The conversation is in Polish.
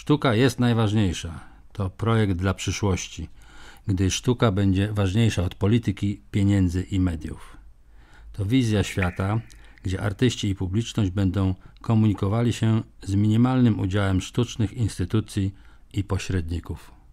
Sztuka jest najważniejsza. To projekt dla przyszłości, gdy sztuka będzie ważniejsza od polityki, pieniędzy i mediów. To wizja świata, gdzie artyści i publiczność będą komunikowali się z minimalnym udziałem sztucznych instytucji i pośredników.